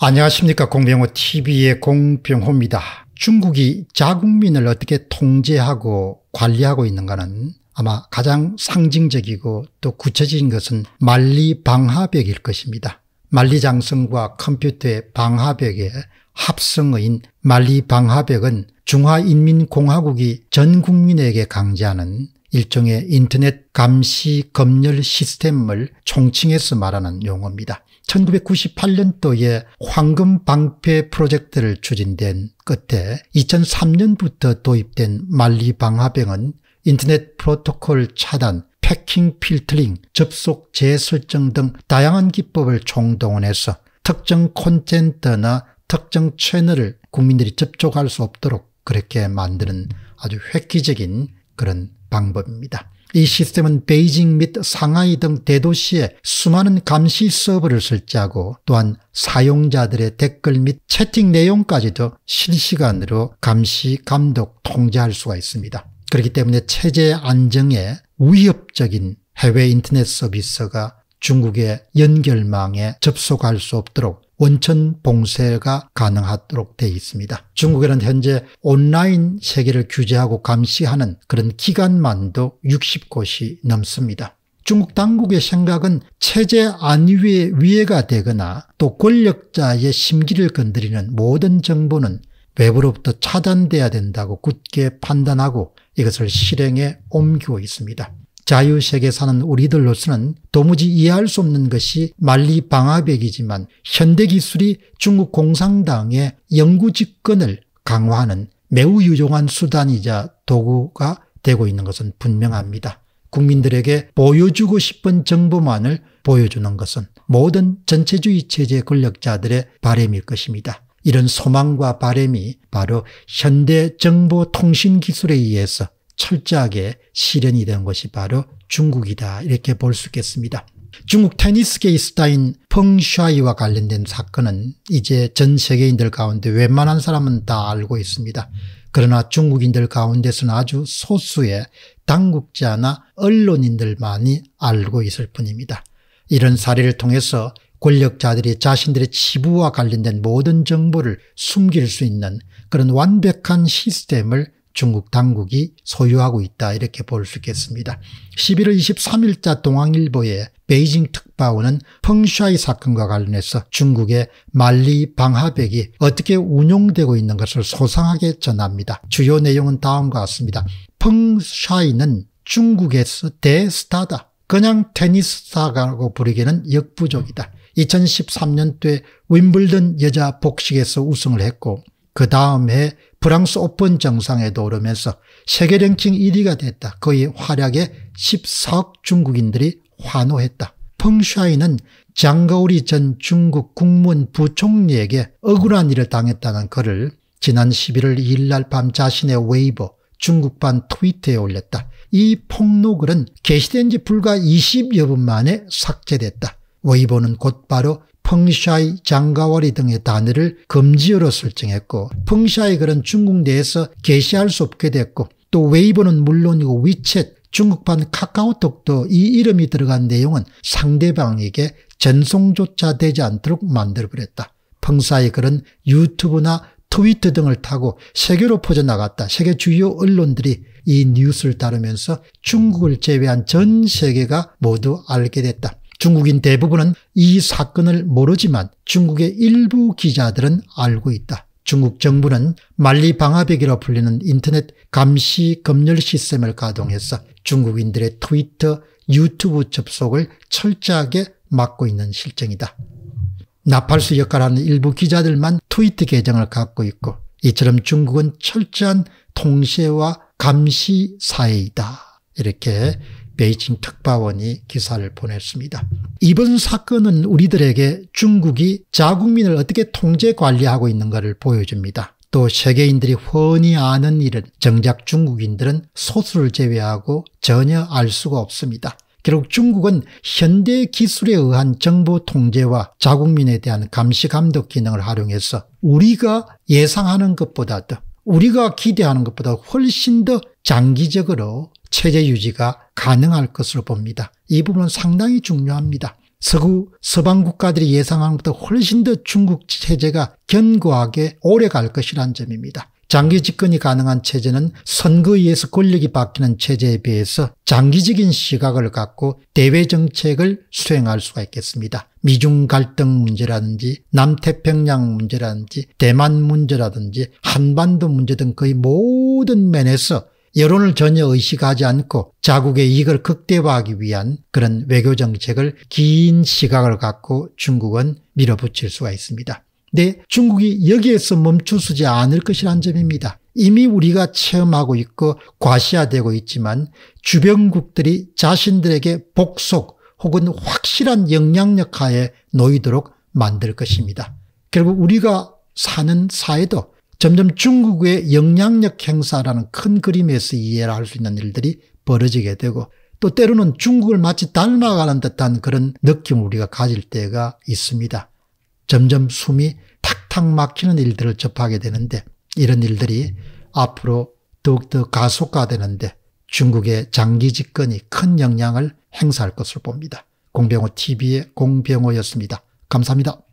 안녕하십니까 공병호 tv의 공병호입니다. 중국이 자국민을 어떻게 통제하고 관리하고 있는가는 아마 가장 상징적이고 또 구체적인 것은 만리방화벽일 것입니다. 만리장성과 컴퓨터의 방화벽의 합성어인 만리방화벽은 중화인민공화국이 전 국민에게 강제하는 일종의 인터넷 감시 검열 시스템을 총칭해서 말하는 용어입니다. 1998년도에 황금방패 프로젝트를 추진된 끝에 2003년부터 도입된 만리방화병은 인터넷 프로토콜 차단, 패킹 필터링, 접속 재설정 등 다양한 기법을 총동원해서 특정 콘텐츠나 특정 채널을 국민들이 접촉할 수 없도록 그렇게 만드는 아주 획기적인 그런 방법입니다. 이 시스템은 베이징 및 상하이 등 대도시에 수많은 감시 서버를 설치하고 또한 사용자들의 댓글 및 채팅 내용까지도 실시간으로 감시, 감독, 통제할 수가 있습니다. 그렇기 때문에 체제 안정에 위협적인 해외 인터넷 서비스가 중국의 연결망에 접속할 수 없도록 원천 봉쇄가 가능하도록 되어 있습니다. 중국에는 현재 온라인 세계를 규제하고 감시하는 그런 기관만도 60곳이 넘습니다. 중국 당국의 생각은 체제 안위에 위해가 되거나 또 권력자의 심기를 건드리는 모든 정보는 외부로부터 차단돼야 된다고 굳게 판단하고 이것을 실행에 옮기고 있습니다. 자유세계 사는 우리들로서는 도무지 이해할 수 없는 것이 만리방화벽이지만 현대기술이 중국 공산당의 영구집권을 강화하는 매우 유용한 수단이자 도구가 되고 있는 것은 분명합니다. 국민들에게 보여주고 싶은 정보만을 보여주는 것은 모든 전체주의 체제 권력자들의 바램일 것입니다. 이런 소망과 바램이 바로 현대 정보통신기술에 의해서 철저하게 실현이 된 것이 바로 중국이다 이렇게 볼 수 있겠습니다. 중국 테니스계 이스타인 펑샤이와 관련된 사건은 이제 전 세계인들 가운데 웬만한 사람은 다 알고 있습니다. 그러나 중국인들 가운데서는 아주 소수의 당국자나 언론인들만이 알고 있을 뿐입니다. 이런 사례를 통해서 권력자들이 자신들의 지부와 관련된 모든 정보를 숨길 수 있는 그런 완벽한 시스템을 중국 당국이 소유하고 있다 이렇게 볼 수 있겠습니다. 11월 23일자 동아일보에 베이징 특파원은 펑샤이 사건과 관련해서 중국의 말리 방화벽이 어떻게 운용되고 있는 것을 소상하게 전합니다. 주요 내용은 다음과 같습니다. 펑샤이는 중국에서 대스타다. 그냥 테니스 스타라고 부르기는 역부족이다. 2013년도에 윈블던 여자 복식에서 우승을 했고 그 다음에 프랑스 오픈 정상에도 오르면서 세계 랭킹 1위가 됐다. 거의 활약에 14억 중국인들이 환호했다. 펑샤이는 장거우리 전 중국 국문 부총리에게 억울한 일을 당했다는 글을 지난 11월 2일 날 밤 자신의 웨이버 중국판트위터에 올렸다. 이 폭로글은 게시된 지 불과 20여 분 만에 삭제됐다. 웨이버는 곧바로 펑샤이, 장가와리 등의 단어를 금지어로 설정했고 펑샤이 글은 중국 내에서 게시할 수 없게 됐고 또 웨이버는 물론이고 그 위챗, 중국판 카카오톡도 이 이름이 들어간 내용은 상대방에게 전송조차 되지 않도록 만들어버렸다. 펑샤이 글은 유튜브나 트위터 등을 타고 세계로 퍼져나갔다. 세계 주요 언론들이 이 뉴스를 다루면서 중국을 제외한 전 세계가 모두 알게 됐다. 중국인 대부분은 이 사건을 모르지만 중국의 일부 기자들은 알고 있다. 중국 정부는 만리방화벽이라 불리는 인터넷 감시 검열 시스템을 가동해서 중국인들의 트위터, 유튜브 접속을 철저하게 막고 있는 실정이다. 나팔수 역할하는 일부 기자들만 트위터 계정을 갖고 있고 이처럼 중국은 철저한 통제와 감시 사회이다. 이렇게 베이징 특파원이 기사를 보냈습니다. 이번 사건은 우리들에게 중국이 자국민을 어떻게 통제 관리하고 있는가를 보여줍니다. 또 세계인들이 흔히 아는 일은 정작 중국인들은 소수를 제외하고 전혀 알 수가 없습니다. 결국 중국은 현대 기술에 의한 정보 통제와 자국민에 대한 감시 감독 기능을 활용해서 우리가 예상하는 것보다도 우리가 기대하는 것보다 훨씬 더 장기적으로 체제 유지가 가능할 것으로 봅니다. 이 부분은 상당히 중요합니다. 서구 서방 국가들이 예상하는 것보다 훨씬 더 중국 체제가 견고하게 오래 갈것이란 점입니다. 장기 집권이 가능한 체제는 선거에 서 권력이 바뀌는 체제에 비해서 장기적인 시각을 갖고 대외 정책을 수행할 수가 있겠습니다. 미중 갈등 문제라든지 남태평양 문제라든지 대만 문제라든지 한반도 문제 등 거의 모든 면에서 여론을 전혀 의식하지 않고 자국의 이익을 극대화하기 위한 그런 외교정책을 긴 시각을 갖고 중국은 밀어붙일 수가 있습니다. 근데 중국이 여기에서 멈추지 않을 것이란 점입니다. 이미 우리가 체험하고 있고 과시화되고 있지만 주변국들이 자신들에게 복속 혹은 확실한 영향력 하에 놓이도록 만들 것입니다. 결국 우리가 사는 사회도 점점 중국의 영향력 행사라는 큰 그림에서 이해를 할 수 있는 일들이 벌어지게 되고 또 때로는 중국을 마치 닮아가는 듯한 그런 느낌을 우리가 가질 때가 있습니다. 점점 숨이 탁탁 막히는 일들을 접하게 되는데 이런 일들이 앞으로 더욱더 가속화되는데 중국의 장기 집권이 큰 영향을 행사할 것으로 봅니다. 공병호 TV의 공병호였습니다. 감사합니다.